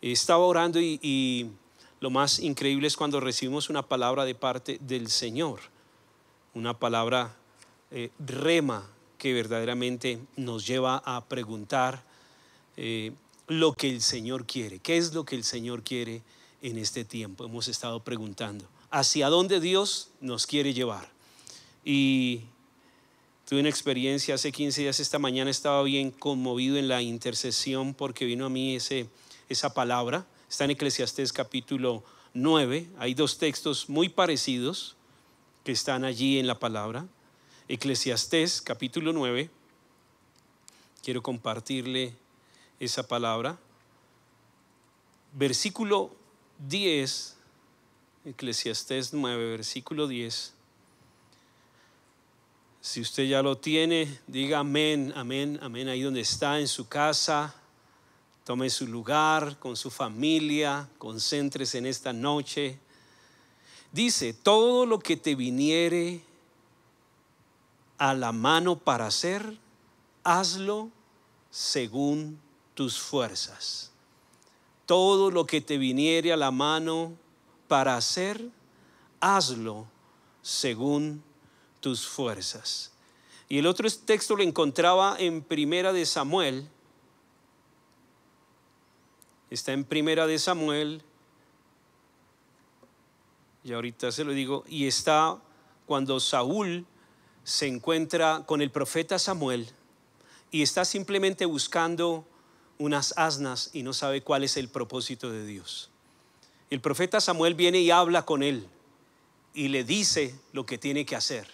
Estaba orando y, lo más increíble es cuando recibimos una palabra de parte del Señor, una palabra eh, rema que verdaderamente nos lleva a preguntar eh, lo que el Señor quiere, qué es lo que el Señor quiere en este tiempo. Hemos estado preguntando hacia dónde Dios nos quiere llevar. Y tuve una experiencia hace 15 días, esta mañana estaba bien conmovido en la intercesión porque vino a mí ese esa palabra. Está en Eclesiastés capítulo 9. Hay dos textos muy parecidos que están allí en la palabra. Eclesiastés capítulo 9. Quiero compartirle esa palabra. Versículo 10. Eclesiastés 9, versículo 10. Si usted ya lo tiene, diga amén, amén, amén ahí donde está, en su casa, Tome su lugar con su familia, concéntrese en esta noche. Dice, todo lo que te viniere a la mano para hacer, hazlo según tus fuerzas. Todo lo que te viniere a la mano para hacer, hazlo según tus fuerzas. Y el otro texto lo encontraba en Primera de Samuel Está en Primera de Samuel, y ahorita se lo digo, y está cuando Saúl se encuentra con el profeta Samuel y está simplemente buscando unas asnas y no sabe cuál es el propósito de Dios. El profeta Samuel viene y habla con él y le dice lo que tiene que hacer.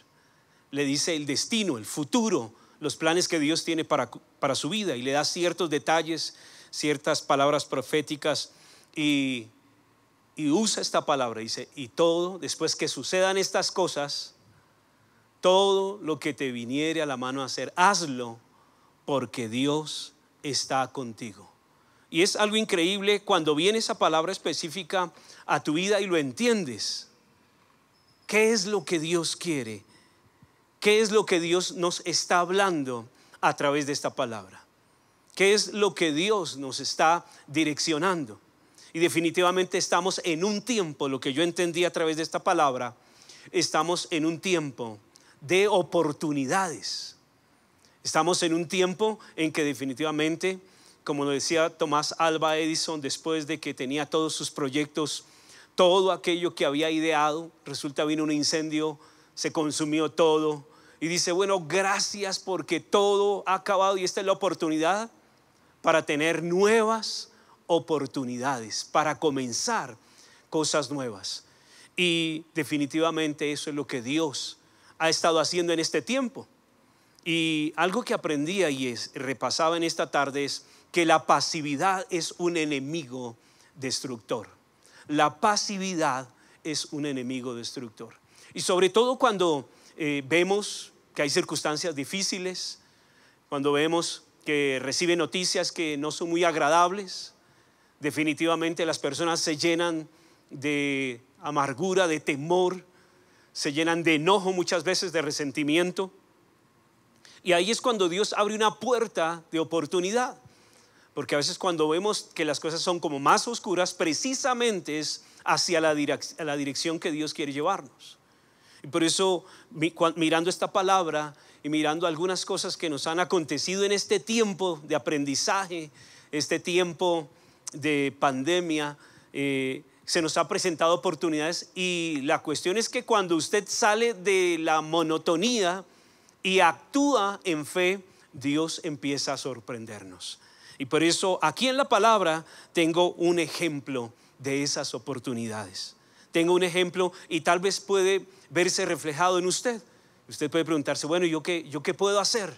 Le dice el destino, el futuro, los planes que Dios tiene para, para su vida y le da ciertos detalles ciertas palabras proféticas y, usa esta palabra. Dice, y todo, después que sucedan estas cosas, todo lo que te viniere a la mano a hacer, hazlo porque Dios está contigo. Y es algo increíble cuando viene esa palabra específica a tu vida y lo entiendes. ¿Qué es lo que Dios quiere? ¿Qué es lo que Dios nos está hablando a través de esta palabra? ¿Qué es lo que Dios nos está direccionando? Y definitivamente estamos en un tiempo, lo que yo entendí a través de esta palabra, estamos en un tiempo de oportunidades. Estamos en un tiempo en que definitivamente, como lo decía Tomás Alba Edison, después de que tenía todos sus proyectos, todo aquello que había ideado, resulta vino un incendio, se consumió todo, y dice, bueno, gracias porque todo ha acabado y esta es la oportunidad para tener nuevas oportunidades, para comenzar cosas nuevas. Y definitivamente eso es lo que Dios ha estado haciendo en este tiempo. Y algo que aprendía y repasaba en esta tarde es que la pasividad es un enemigo destructor. La pasividad es un enemigo destructor. Y sobre todo cuando eh, vemos que hay circunstancias difíciles, cuando vemos que recibe noticias que no son muy agradables. Definitivamente las personas se llenan de amargura, de temor, se llenan de enojo muchas veces, de resentimiento. Y ahí es cuando Dios abre una puerta de oportunidad. Porque a veces cuando vemos que las cosas son como más oscuras, precisamente es hacia la, la dirección que Dios quiere llevarnos. Y Por eso, mirando esta palabra y mirando algunas cosas que nos han acontecido en este tiempo de aprendizaje, este tiempo de pandemia, eh, se nos ha presentado oportunidades y la cuestión es que cuando usted sale de la monotonía y actúa en fe, Dios empieza a sorprendernos. Y por eso aquí en la palabra tengo un ejemplo de esas oportunidades. Tengo un ejemplo y tal vez puede verse reflejado en usted. Usted puede preguntarse, bueno, ¿yo qué, ¿yo qué puedo hacer?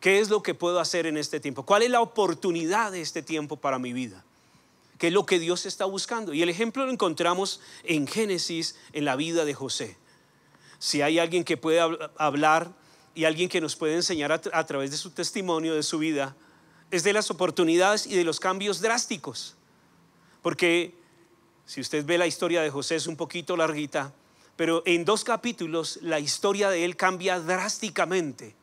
¿Qué es lo que puedo hacer en este tiempo? ¿Cuál es la oportunidad de este tiempo para mi vida? ¿Qué es lo que Dios está buscando? Y el ejemplo lo encontramos en Génesis, en la vida de José. Si hay alguien que puede hablar y alguien que nos puede enseñar a, a través de su testimonio, de su vida, es de las oportunidades y de los cambios drásticos. Porque si usted ve la historia de José es un poquito larguita, pero en dos capítulos la historia de él cambia drásticamente.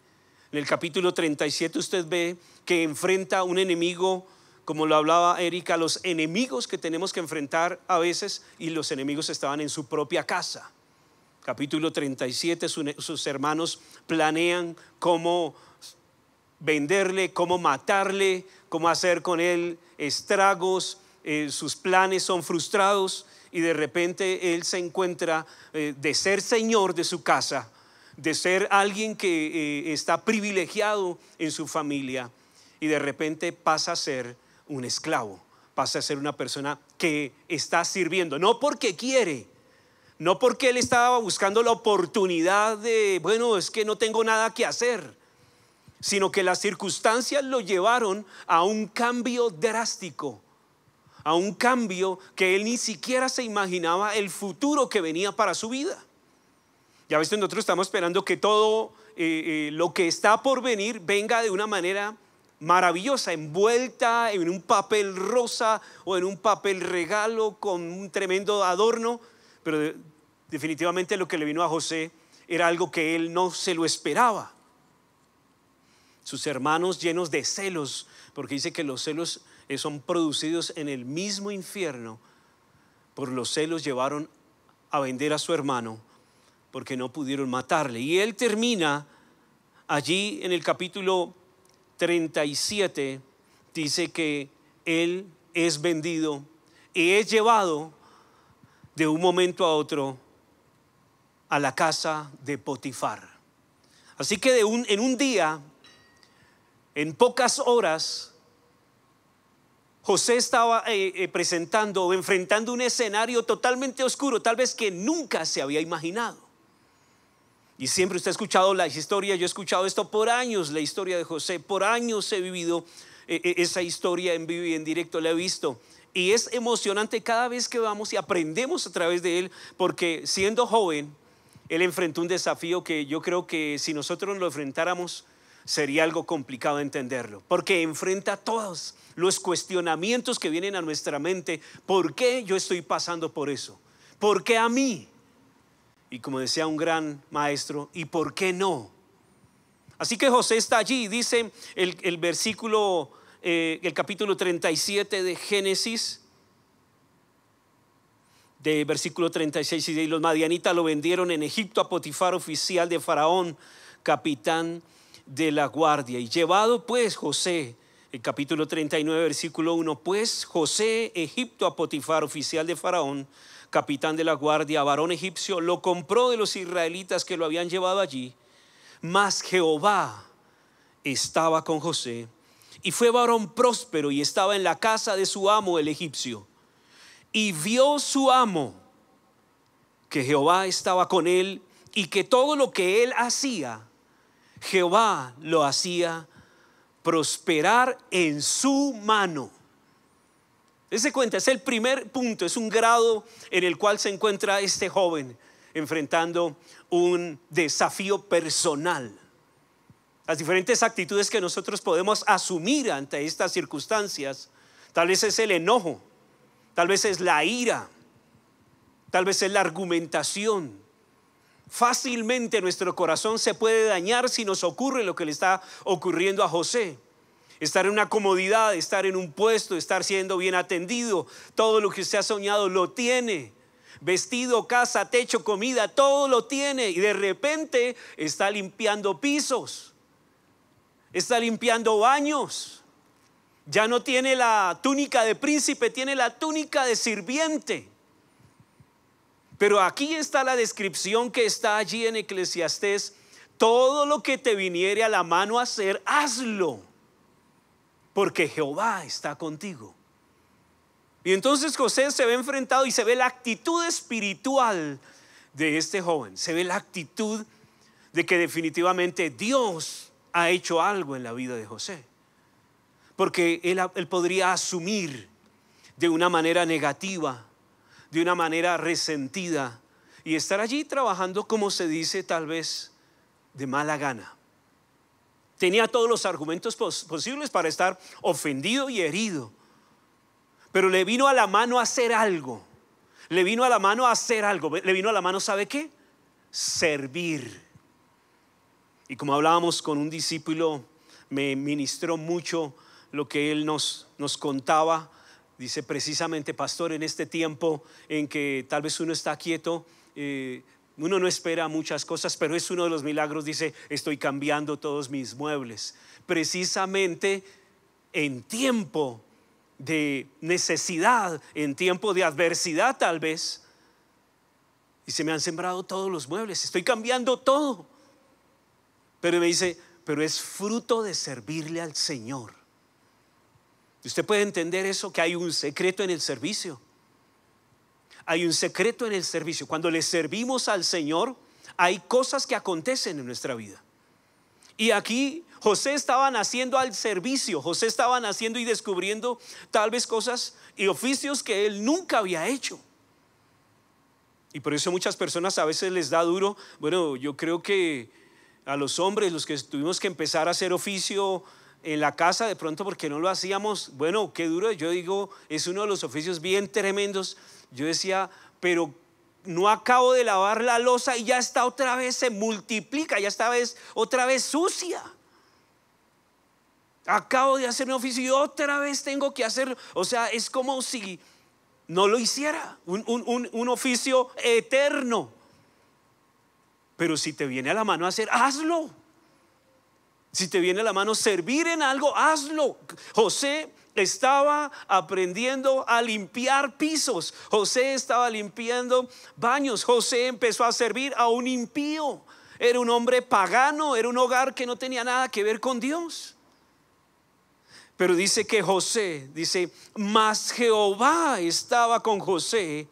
En el capítulo 37 usted ve que enfrenta un enemigo, como lo hablaba Erika, los enemigos que tenemos que enfrentar a veces y los enemigos estaban en su propia casa. Capítulo 37, sus hermanos planean cómo venderle, cómo matarle, cómo hacer con él estragos, eh, sus planes son frustrados y de repente él se encuentra eh, de ser señor de su casa, de ser alguien que eh, está privilegiado en su familia y de repente pasa a ser un esclavo, pasa a ser una persona que está sirviendo, no porque quiere, no porque él estaba buscando la oportunidad de, bueno, es que no tengo nada que hacer, sino que las circunstancias lo llevaron a un cambio drástico a un cambio que él ni siquiera se imaginaba el futuro que venía para su vida. Ya ves, nosotros estamos esperando que todo eh, eh, lo que está por venir venga de una manera maravillosa, envuelta en un papel rosa o en un papel regalo con un tremendo adorno, pero definitivamente lo que le vino a José era algo que él no se lo esperaba. Sus hermanos llenos de celos, porque dice que los celos son producidos en el mismo infierno, por los celos llevaron a vender a su hermano porque no pudieron matarle. Y él termina allí en el capítulo 37, dice que él es vendido y es llevado de un momento a otro a la casa de Potifar. Así que de en un día, en pocas horas, José estaba eh, eh, presentando o enfrentando un escenario totalmente oscuro, tal vez que nunca se había imaginado. Y siempre usted ha escuchado la historia, yo he escuchado esto por años, la historia de José, por años he vivido eh, esa historia en vivo y en directo, la he visto. Y es emocionante cada vez que vamos y aprendemos a través de él, porque siendo joven, él enfrentó un desafío que yo creo que si nosotros lo enfrentáramos sería algo complicado entenderlo, porque enfrenta a todos los cuestionamientos que vienen a nuestra mente. ¿Por qué yo estoy pasando por eso? ¿Por qué a mí? Y como decía un gran maestro, ¿y por qué no? Así que José está allí, dice el, versículo, eh, el capítulo 37 de Génesis, de versículo 36, y los madianitas lo vendieron en Egipto a Potifar, oficial de Faraón, capitán de la guardia. Y llevado pues José, el capítulo 39, versículo 1, pues José, Egipto a Potifar, oficial de Faraón, capitán de la guardia, varón egipcio, lo compró de los israelitas que lo habían llevado allí, mas Jehová estaba con José y fue varón próspero y estaba en la casa de su amo el egipcio. Y vio su amo que Jehová estaba con él y que todo lo que él hacía Jehová lo hacía prosperar en su mano. Ese cuenta, es el primer punto, es un grado en el cual se encuentra este joven enfrentando un desafío personal. Las diferentes actitudes que nosotros podemos asumir ante estas circunstancias, tal vez es el enojo, tal vez es la ira, tal vez es la argumentación, Fácilmente nuestro corazón se puede dañar si nos ocurre lo que le está ocurriendo a José. Estar en una comodidad, estar en un puesto, estar siendo bien atendido, todo lo que se ha soñado lo tiene. Vestido, casa, techo, comida, todo lo tiene y de repente está limpiando pisos, está limpiando baños. Ya no tiene la túnica de príncipe, tiene la túnica de sirviente. Pero aquí está la descripción que está allí en Eclesiastés. Todo lo que te viniere a la mano hacer, hazlo, porque Jehová está contigo. Y entonces José se ve enfrentado y se ve la actitud espiritual de este joven, se ve la actitud de que definitivamente Dios ha hecho algo en la vida de José, porque él, él podría asumir de una manera negativa de una manera resentida y estar allí trabajando como se dice tal vez de mala gana. Tenía todos los argumentos posibles para estar ofendido y herido, pero le vino a la mano hacer algo. Le vino a la mano hacer algo. Le vino a la mano, ¿sabe qué? Servir. Y como hablábamos con un discípulo, me ministró mucho lo que él nos, nos contaba Dice precisamente, pastor, en este tiempo en que tal vez uno está quieto, eh, uno no espera muchas cosas, pero es uno de los milagros, dice, estoy cambiando todos mis muebles. Precisamente en tiempo de necesidad, en tiempo de adversidad tal vez. Y se me han sembrado todos los muebles, estoy cambiando todo. Pero me dice, pero es fruto de servirle al Señor usted puede entender eso, que hay un secreto en el servicio. Hay un secreto en el servicio. Cuando le servimos al Señor, hay cosas que acontecen en nuestra vida. Y aquí José estaba naciendo al servicio, José estaba naciendo y descubriendo tal vez cosas y oficios que él nunca había hecho. Y por eso muchas personas a veces les da duro, bueno, yo creo que a los hombres, los que tuvimos que empezar a hacer oficio, en la casa de pronto porque no lo hacíamos, bueno, qué duro, yo digo, es uno de los oficios bien tremendos. Yo decía, pero no acabo de lavar la losa y ya está otra vez, se multiplica, ya está vez, otra vez sucia. Acabo de hacer un oficio y otra vez tengo que hacerlo. O sea, es como si no lo hiciera, un, un oficio eterno. Pero si te viene a la mano hacer, hazlo. Si te viene la mano servir en algo, hazlo. José estaba aprendiendo a limpiar pisos. José estaba limpiando baños. José empezó a servir a un impío. Era un hombre pagano, era un hogar que no tenía nada que ver con Dios. Pero dice que José, dice, más Jehová estaba con José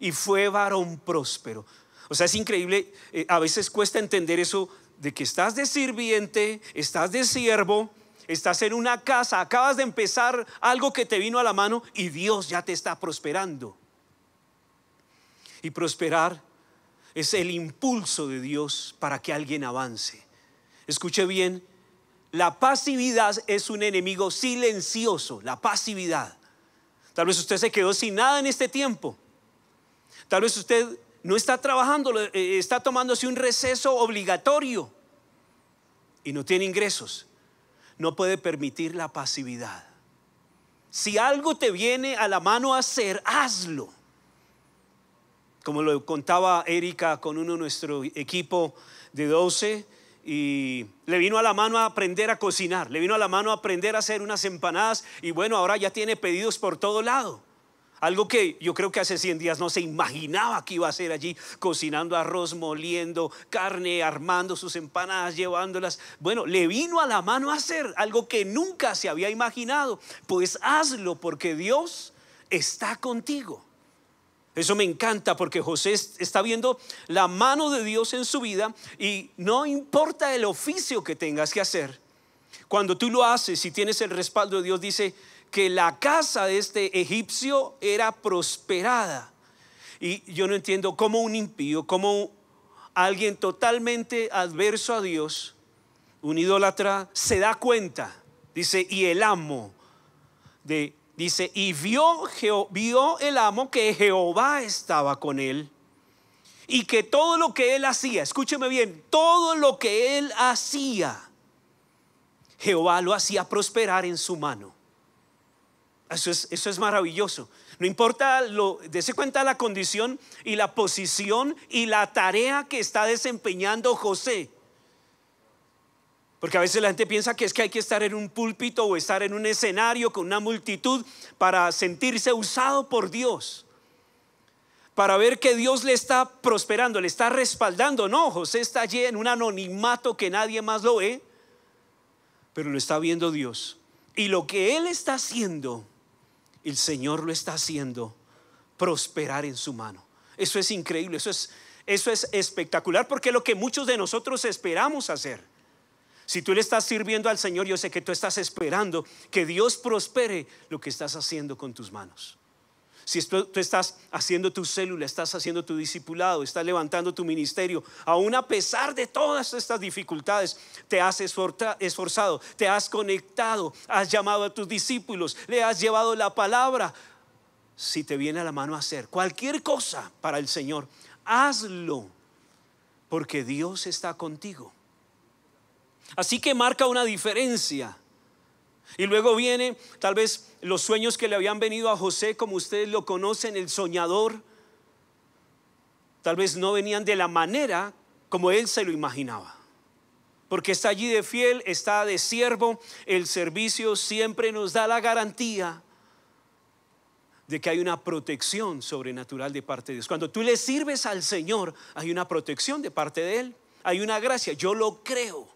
y fue varón próspero. O sea, es increíble, eh, a veces cuesta entender eso de que estás de sirviente, estás de siervo, estás en una casa, acabas de empezar algo que te vino a la mano y Dios ya te está prosperando. Y prosperar es el impulso de Dios para que alguien avance. Escuche bien, la pasividad es un enemigo silencioso, la pasividad. Tal vez usted se quedó sin nada en este tiempo. Tal vez usted no está trabajando, eh, está tomándose un receso obligatorio y no tiene ingresos. No puede permitir la pasividad. Si algo te viene a la mano a hacer, hazlo. Como lo contaba Erika con uno de nuestro equipo de 12, y le vino a la mano a aprender a cocinar, le vino a la mano a aprender a hacer unas empanadas y bueno, ahora ya tiene pedidos por todo lado. Algo que yo creo que hace 100 días no se imaginaba que iba a hacer allí, cocinando arroz, moliendo carne, armando sus empanadas, llevándolas. Bueno, le vino a la mano hacer algo que nunca se había imaginado. Pues hazlo porque Dios está contigo. Eso me encanta porque José está viendo la mano de Dios en su vida y no importa el oficio que tengas que hacer. Cuando tú lo haces y tienes el respaldo de Dios, dice, que la casa de este egipcio era prosperada. Y yo no entiendo cómo un impío, como alguien totalmente adverso a Dios, un idólatra, se da cuenta. Dice, y el amo, de, dice, y vio, vio el amo que Jehová estaba con él y que todo lo que él hacía, escúcheme bien, todo lo que él hacía, Jehová lo hacía prosperar en su mano. Eso es, maravilloso. No importa, lo, dese cuenta la condición y la posición y la tarea que está desempeñando José. Porque a veces la gente piensa que es que hay que estar en un púlpito o estar en un escenario con una multitud para sentirse usado por Dios. Para ver que Dios le está prosperando, le está respaldando. No, José está allí en un anonimato que nadie más lo ve, pero lo está viendo Dios. Y lo que él está haciendo el Señor lo está haciendo prosperar en su mano. Eso es increíble, eso es, eso es espectacular porque es lo que muchos de nosotros esperamos hacer. Si tú le estás sirviendo al Señor, yo sé que tú estás esperando que Dios prospere lo que estás haciendo con tus manos si tú, estás haciendo tu célula, estás haciendo tu discipulado, estás levantando tu ministerio, aún a pesar de todas estas dificultades, te has esforzado, te has conectado, has llamado a tus discípulos, le has llevado la palabra. Si te viene a la mano hacer cualquier cosa para el Señor, hazlo, porque Dios está contigo. Así que marca una diferencia y luego viene tal vez los sueños que le habían venido a José, como ustedes lo conocen, el soñador, tal vez no venían de la manera como él se lo imaginaba. Porque está allí de fiel, está de siervo, el servicio siempre nos da la garantía de que hay una protección sobrenatural de parte de Dios. Cuando tú le sirves al Señor, hay una protección de parte de Él, hay una gracia, yo lo creo.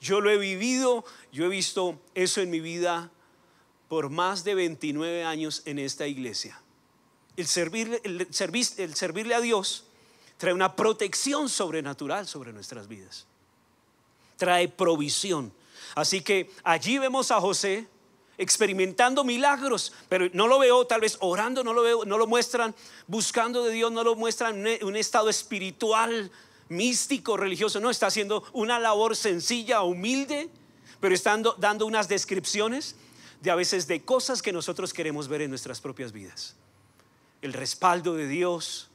Yo lo he vivido, yo he visto eso en mi vida por más de 29 años en esta iglesia. El, servirle a Dios trae una protección sobrenatural sobre nuestras vidas. Trae provisión. Así que allí vemos a José experimentando milagros, pero no lo veo tal vez orando, no lo veo, no lo muestran buscando de Dios, no lo muestran un estado espiritual místico, religioso, no, está haciendo una labor sencilla, humilde, pero está dando unas descripciones de a veces de cosas que nosotros queremos ver en nuestras propias vidas. El respaldo de Dios,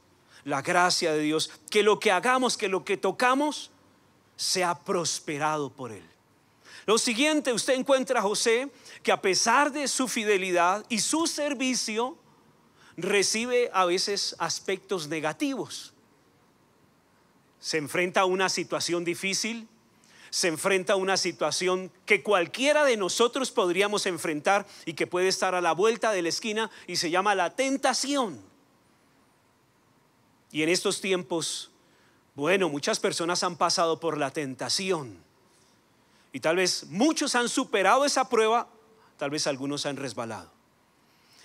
la gracia de Dios, que lo que hagamos, que lo que tocamos, sea prosperado por Él. Lo siguiente, usted encuentra a José que a pesar de su fidelidad y su servicio, recibe a veces aspectos negativos se enfrenta a una situación difícil, se enfrenta a una situación que cualquiera de nosotros podríamos enfrentar y que puede estar a la vuelta de la esquina y se llama la tentación. Y en estos tiempos, bueno, muchas personas han pasado por la tentación y tal vez muchos han superado esa prueba, tal vez algunos han resbalado.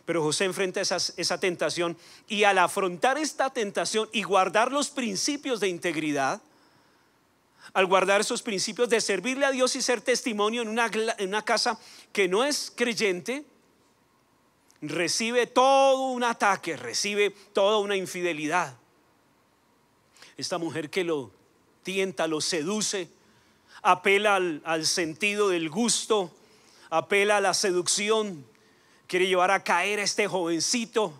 Pero José enfrenta esa tentación y al afrontar esta tentación y guardar los principios de integridad, al guardar esos principios de servirle a Dios y ser testimonio en una, en una casa que no es creyente, recibe todo un ataque, recibe toda una infidelidad. Esta mujer que lo tienta, lo seduce, apela al, al, sentido del gusto, apela a la seducción, quiere llevar a caer a este jovencito.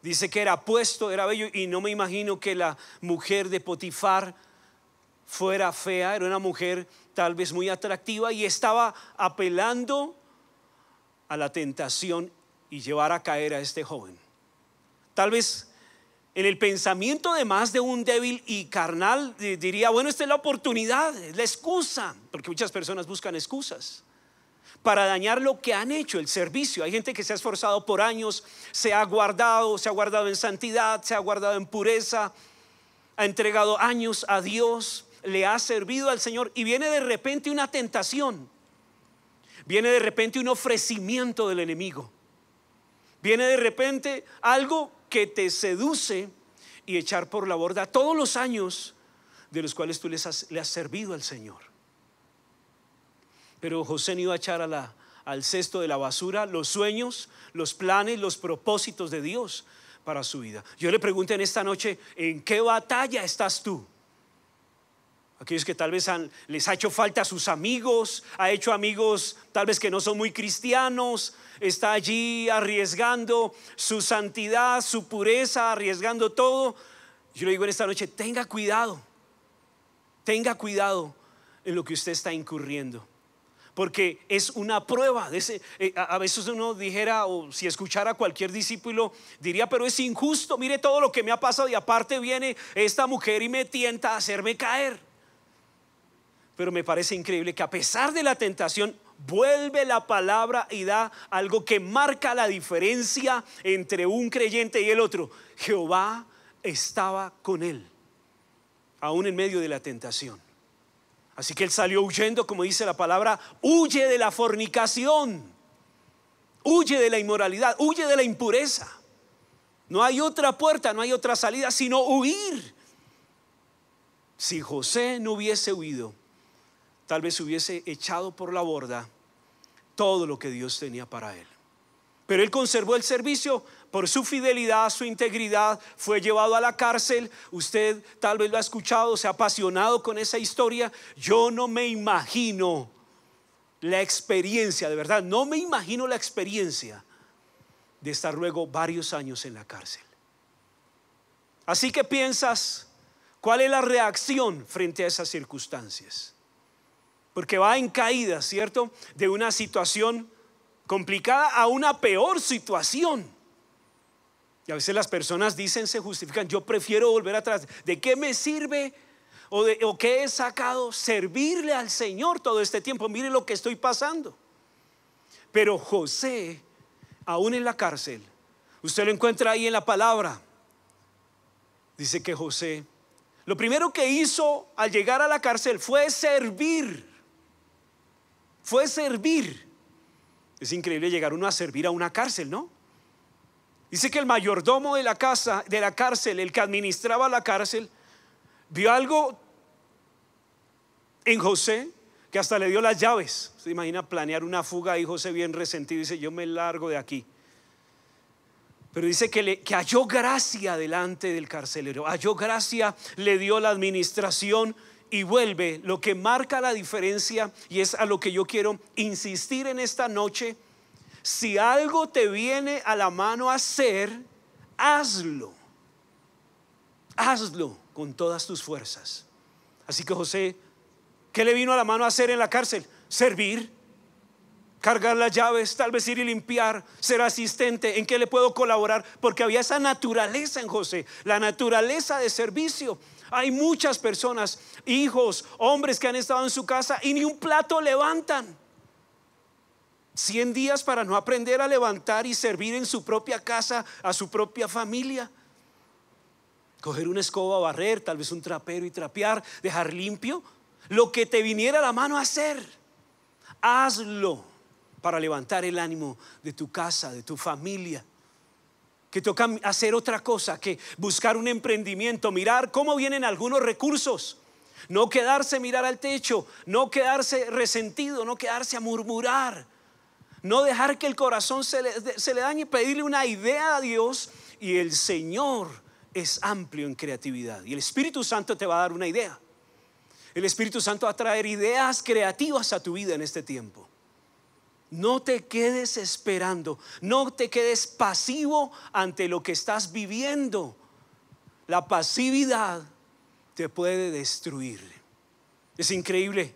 Dice que era puesto, era bello y no me imagino que la mujer de Potifar fuera fea, era una mujer tal vez muy atractiva y estaba apelando a la tentación y llevar a caer a este joven. Tal vez en el pensamiento de más de un débil y carnal diría, bueno, esta es la oportunidad, la excusa, porque muchas personas buscan excusas para dañar lo que han hecho, el servicio. Hay gente que se ha esforzado por años, se ha guardado, se ha guardado en santidad, se ha guardado en pureza, ha entregado años a Dios, le ha servido al Señor y viene de repente una tentación, viene de repente un ofrecimiento del enemigo, viene de repente algo que te seduce y echar por la borda todos los años de los cuales tú le has servido al Señor pero José no iba a echar al cesto de la basura los sueños, los planes, los propósitos de Dios para su vida. Yo le pregunté en esta noche, ¿en qué batalla estás tú? Aquellos que tal vez les ha hecho falta a sus amigos, ha hecho amigos tal vez que no son muy cristianos, está allí arriesgando su santidad, su pureza, arriesgando todo. Yo le digo en esta noche, tenga cuidado, tenga cuidado en lo que usted está incurriendo porque es una prueba. De ese, eh, a, veces uno dijera, o si escuchara a cualquier discípulo, diría, pero es injusto, mire todo lo que me ha pasado y aparte viene esta mujer y me tienta a hacerme caer. Pero me parece increíble que a pesar de la tentación, vuelve la palabra y da algo que marca la diferencia entre un creyente y el otro. Jehová estaba con él, aún en medio de la tentación. Así que él salió huyendo, como dice la palabra, huye de la fornicación, huye de la inmoralidad, huye de la impureza. No hay otra puerta, no hay otra salida, sino huir. Si José no hubiese huido, tal vez hubiese echado por la borda todo lo que Dios tenía para él. Pero él conservó el servicio por su fidelidad, su integridad, fue llevado a la cárcel. Usted tal vez lo ha escuchado, se ha apasionado con esa historia. Yo no me imagino la experiencia, de verdad, no me imagino la experiencia de estar luego varios años en la cárcel. Así que piensas, ¿cuál es la reacción frente a esas circunstancias? Porque va en caída, ¿cierto? De una situación complicada a una peor situación. Y a veces las personas dicen, se justifican, yo prefiero volver atrás. ¿De qué me sirve? ¿O, de, o qué he sacado? Servirle al Señor todo este tiempo. Mire lo que estoy pasando. Pero José, aún en la cárcel, usted lo encuentra ahí en la palabra. Dice que José, lo primero que hizo al llegar a la cárcel fue servir. Fue servir. Es increíble llegar uno a servir a una cárcel, ¿no? Dice que el mayordomo de la casa, de la cárcel, el que administraba la cárcel, vio algo en José que hasta le dio las llaves. Se imagina planear una fuga y José bien resentido dice, yo me largo de aquí. Pero dice que, le, que halló gracia delante del carcelero, halló gracia, le dio la administración y vuelve. Lo que marca la diferencia y es a lo que yo quiero insistir en esta noche si algo te viene a la mano a hacer, hazlo. Hazlo con todas tus fuerzas. Así que José, ¿qué le vino a la mano hacer en la cárcel? Servir, cargar las llaves, tal vez ir y limpiar, ser asistente, ¿en qué le puedo colaborar? Porque había esa naturaleza en José, la naturaleza de servicio. Hay muchas personas, hijos, hombres que han estado en su casa y ni un plato levantan. 100 días para no aprender a levantar y servir en su propia casa, a su propia familia. Coger una escoba, barrer, tal vez un trapero y trapear, dejar limpio. Lo que te viniera a la mano a hacer, hazlo para levantar el ánimo de tu casa, de tu familia. Que toca hacer otra cosa, que buscar un emprendimiento, mirar cómo vienen algunos recursos. No quedarse mirar al techo, no quedarse resentido, no quedarse a murmurar no dejar que el corazón se le, se y dañe, pedirle una idea a Dios y el Señor es amplio en creatividad y el Espíritu Santo te va a dar una idea. El Espíritu Santo va a traer ideas creativas a tu vida en este tiempo. No te quedes esperando, no te quedes pasivo ante lo que estás viviendo. La pasividad te puede destruir. Es increíble.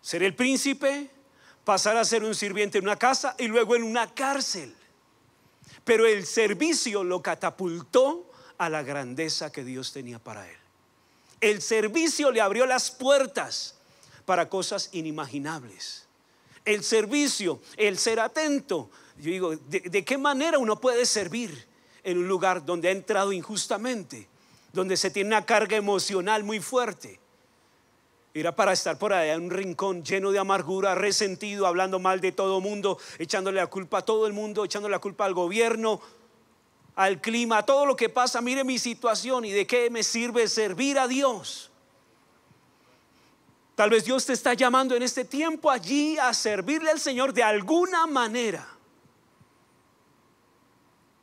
Ser el príncipe pasar a ser un sirviente en una casa y luego en una cárcel. Pero el servicio lo catapultó a la grandeza que Dios tenía para él. El servicio le abrió las puertas para cosas inimaginables. El servicio, el ser atento. Yo digo, ¿de, qué manera uno puede servir en un lugar donde ha entrado injustamente? Donde se tiene una carga emocional muy fuerte era para estar por allá en un rincón lleno de amargura, resentido, hablando mal de todo mundo, echándole la culpa a todo el mundo, echándole la culpa al gobierno, al clima, a todo lo que pasa. Mire mi situación y de qué me sirve servir a Dios. Tal vez Dios te está llamando en este tiempo allí a servirle al Señor de alguna manera.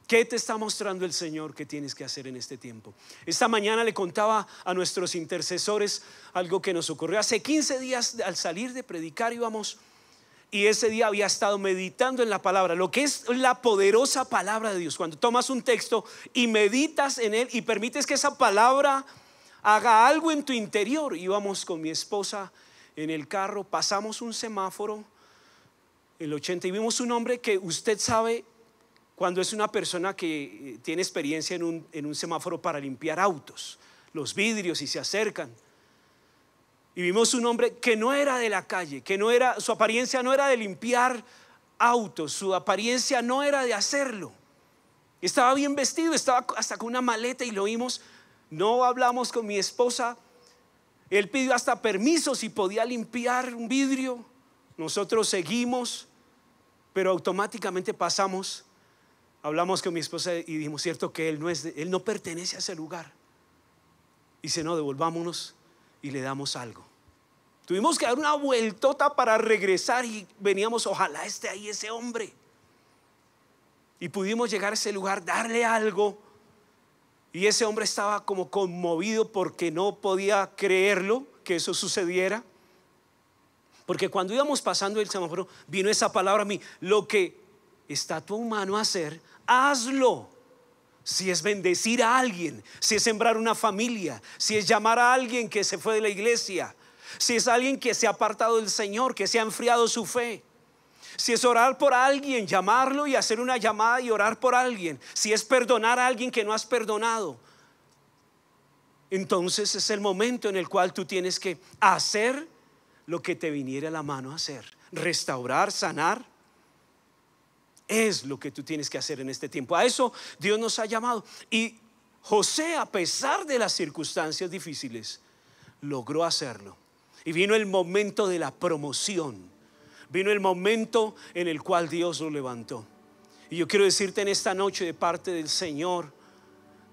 ¿Qué te está mostrando el Señor que tienes que hacer en este tiempo? Esta mañana le contaba a nuestros intercesores algo que nos ocurrió. Hace 15 días al salir de predicar íbamos y ese día había estado meditando en la palabra, lo que es la poderosa palabra de Dios. Cuando tomas un texto y meditas en él y permites que esa palabra haga algo en tu interior. Íbamos con mi esposa en el carro, pasamos un semáforo, el 80, y vimos un hombre que usted sabe cuando es una persona que eh, tiene experiencia en un, semáforo para limpiar autos, los vidrios y se acercan. Y vimos un hombre que no era de la calle, que no era, su apariencia no era de limpiar autos, su apariencia no era de hacerlo. Estaba bien vestido, estaba hasta con una maleta y lo vimos. No hablamos con mi esposa. Él pidió hasta permiso si podía limpiar un vidrio. Nosotros seguimos, pero automáticamente pasamos hablamos con mi esposa y dijimos, cierto, que él no, es, él no pertenece a ese lugar. Dice, no, devolvámonos y le damos algo. Tuvimos que dar una vueltota para regresar y veníamos, ojalá esté ahí ese hombre. Y pudimos llegar a ese lugar, darle algo. Y ese hombre estaba como conmovido porque no podía creerlo que eso sucediera. Porque cuando íbamos pasando el semáforo, vino esa palabra a mí, lo que está tu humano hacer, hazlo. Si es bendecir a alguien, si es sembrar una familia, si es llamar a alguien que se fue de la iglesia, si es alguien que se ha apartado del Señor, que se ha enfriado su fe. Si es orar por alguien, llamarlo y hacer una llamada y orar por alguien. Si es perdonar a alguien que no has perdonado. Entonces es el momento en el cual tú tienes que hacer lo que te viniera a la mano a hacer. Restaurar, sanar, es lo que tú tienes que hacer en este tiempo. A eso Dios nos ha llamado. Y José, a pesar de las circunstancias difíciles, logró hacerlo. Y vino el momento de la promoción. Vino el momento en el cual Dios lo levantó. Y yo quiero decirte en esta noche de parte del Señor,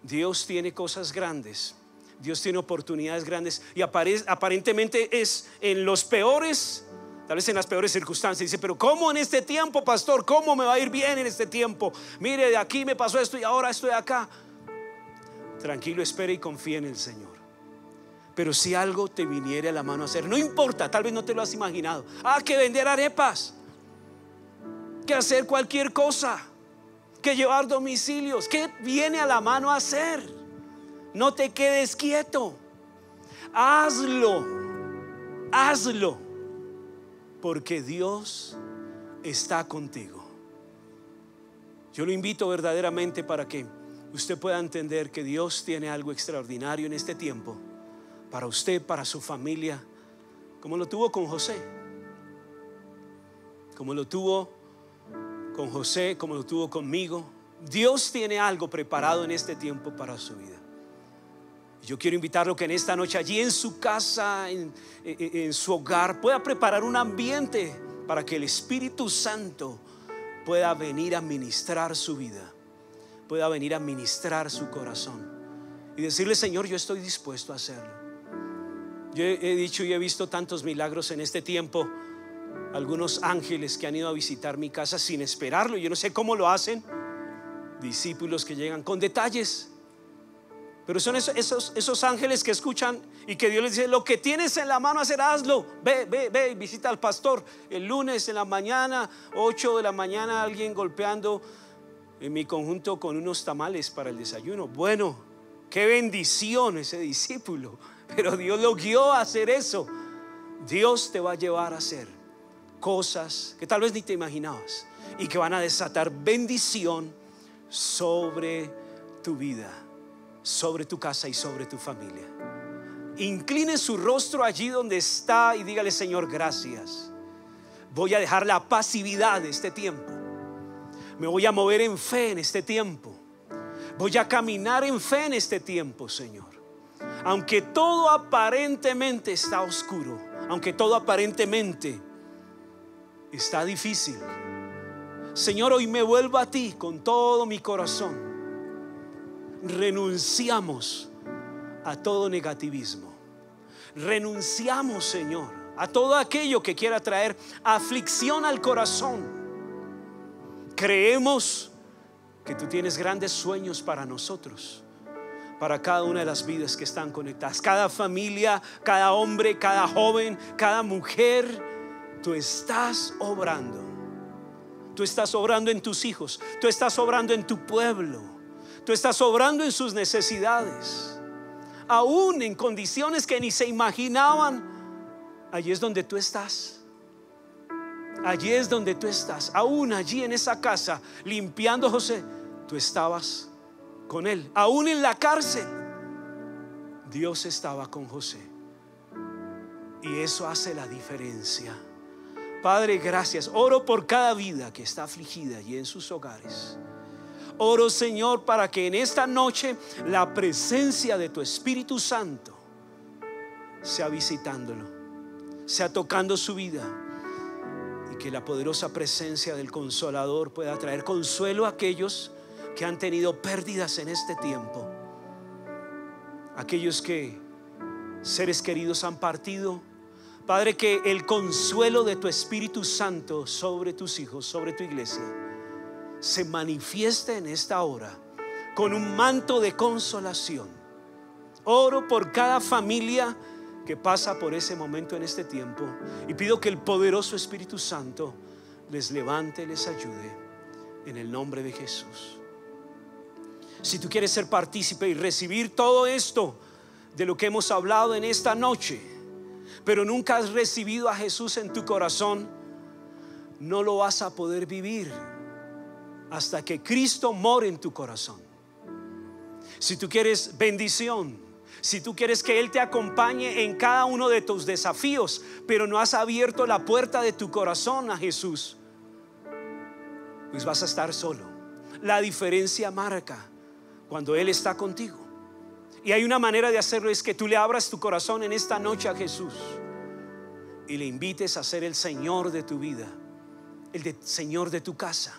Dios tiene cosas grandes. Dios tiene oportunidades grandes y aparentemente es en los peores tal vez en las peores circunstancias. Dice, pero ¿cómo en este tiempo, pastor? ¿Cómo me va a ir bien en este tiempo? Mire, de aquí me pasó esto y ahora estoy acá. Tranquilo, espere y confía en el Señor. Pero si algo te viniere a la mano a hacer, no importa, tal vez no te lo has imaginado. Ah, que vender arepas, que hacer cualquier cosa, que llevar domicilios, qué viene a la mano a hacer. No te quedes quieto. Hazlo, hazlo porque Dios está contigo. Yo lo invito verdaderamente para que usted pueda entender que Dios tiene algo extraordinario en este tiempo, para usted, para su familia, como lo tuvo con José, como lo tuvo con José, como lo tuvo conmigo. Dios tiene algo preparado en este tiempo para su vida. Yo quiero invitarlo que en esta noche, allí en su casa, en, su hogar, pueda preparar un ambiente para que el Espíritu Santo pueda venir a ministrar su vida, pueda venir a ministrar su corazón y decirle, Señor, yo estoy dispuesto a hacerlo. Yo he dicho y he visto tantos milagros en este tiempo, algunos ángeles que han ido a visitar mi casa sin esperarlo, yo no sé cómo lo hacen, discípulos que llegan con detalles pero son esos, ángeles que escuchan y que Dios les dice, lo que tienes en la mano hacer, hazlo. Ve, ve, ve visita al pastor. El lunes en la mañana, 8 de la mañana, alguien golpeando en mi conjunto con unos tamales para el desayuno. Bueno, qué bendición ese discípulo. Pero Dios lo guió a hacer eso. Dios te va a llevar a hacer cosas que tal vez ni te imaginabas y que van a desatar bendición sobre tu vida sobre tu casa y sobre tu familia. Incline su rostro allí donde está y dígale, Señor, gracias. Voy a dejar la pasividad de este tiempo. Me voy a mover en fe en este tiempo. Voy a caminar en fe en este tiempo, Señor. Aunque todo aparentemente está oscuro, aunque todo aparentemente está difícil. Señor, hoy me vuelvo a ti con todo mi corazón renunciamos a todo negativismo. Renunciamos, Señor, a todo aquello que quiera traer aflicción al corazón. Creemos que tú tienes grandes sueños para nosotros, para cada una de las vidas que están conectadas. Cada familia, cada hombre, cada joven, cada mujer, tú estás obrando. Tú estás obrando en tus hijos, tú estás obrando en tu pueblo Tú estás obrando en sus necesidades. Aún en condiciones que ni se imaginaban. Allí es donde tú estás. Allí es donde tú estás. Aún allí en esa casa, limpiando José, tú estabas con él. Aún en la cárcel, Dios estaba con José. Y eso hace la diferencia. Padre, gracias. Oro por cada vida que está afligida y en sus hogares. Oro, Señor, para que en esta noche la presencia de tu Espíritu Santo sea visitándolo, sea tocando su vida y que la poderosa presencia del Consolador pueda traer consuelo a aquellos que han tenido pérdidas en este tiempo, aquellos que seres queridos han partido. Padre, que el consuelo de tu Espíritu Santo sobre tus hijos, sobre tu iglesia, se manifieste en esta hora con un manto de consolación. Oro por cada familia que pasa por ese momento en este tiempo y pido que el poderoso Espíritu Santo les levante, y les ayude en el nombre de Jesús. Si tú quieres ser partícipe y recibir todo esto de lo que hemos hablado en esta noche, pero nunca has recibido a Jesús en tu corazón, no lo vas a poder vivir hasta que Cristo more en tu corazón. Si tú quieres bendición, si tú quieres que Él te acompañe en cada uno de tus desafíos, pero no has abierto la puerta de tu corazón a Jesús, pues vas a estar solo. La diferencia marca cuando Él está contigo. Y hay una manera de hacerlo, es que tú le abras tu corazón en esta noche a Jesús y le invites a ser el Señor de tu vida, el Señor de tu casa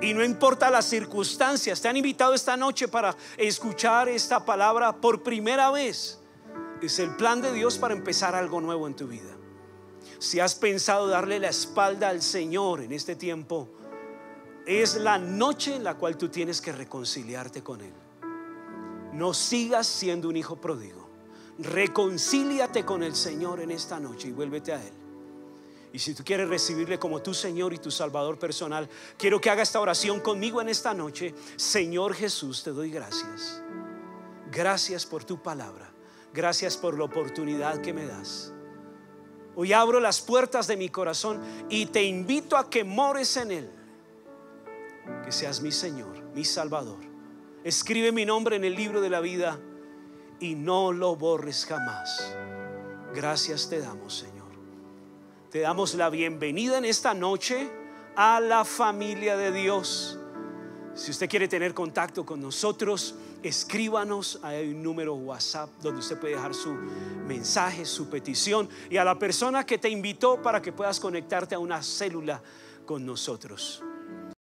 y no importa las circunstancias, te han invitado esta noche para escuchar esta palabra por primera vez. Es el plan de Dios para empezar algo nuevo en tu vida. Si has pensado darle la espalda al Señor en este tiempo, es la noche en la cual tú tienes que reconciliarte con Él. No sigas siendo un hijo pródigo. Reconcíliate con el Señor en esta noche y vuélvete a Él. Y si tú quieres recibirle como tu Señor y tu Salvador personal, quiero que haga esta oración conmigo en esta noche. Señor Jesús, te doy gracias. Gracias por tu palabra. Gracias por la oportunidad que me das. Hoy abro las puertas de mi corazón y te invito a que mores en él. Que seas mi Señor, mi Salvador. Escribe mi nombre en el libro de la vida y no lo borres jamás. Gracias te damos, Señor. Te damos la bienvenida en esta noche a la familia de Dios. Si usted quiere tener contacto con nosotros, escríbanos. Hay un número WhatsApp donde usted puede dejar su mensaje, su petición y a la persona que te invitó para que puedas conectarte a una célula con nosotros.